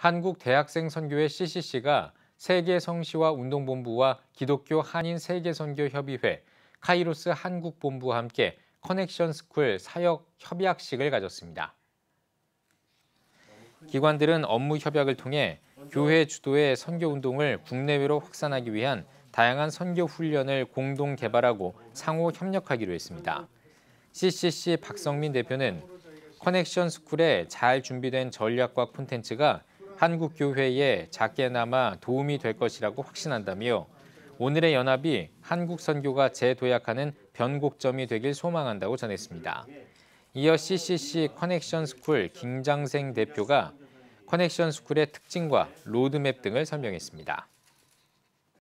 한국대학생선교회 CCC가 세계성시와 운동본부와 기독교 한인 세계선교협의회, 카이로스 한국본부와 함께 커넥션 스쿨 사역 협약식을 가졌습니다. 기관들은 업무 협약을 통해 교회 주도의 선교 운동을 국내외로 확산하기 위한 다양한 선교 훈련을 공동 개발하고 상호 협력하기로 했습니다. CCC 박성민 대표는 커넥션 스쿨에 잘 준비된 전략과 콘텐츠가 한국 교회에 작게나마 도움이 될 것이라고 확신한다며 오늘의 연합이 한국 선교가 재도약하는 변곡점이 되길 소망한다고 전했습니다. 이어 CCC 커넥션 스쿨 김장생 대표가 커넥션 스쿨의 특징과 로드맵 등을 설명했습니다.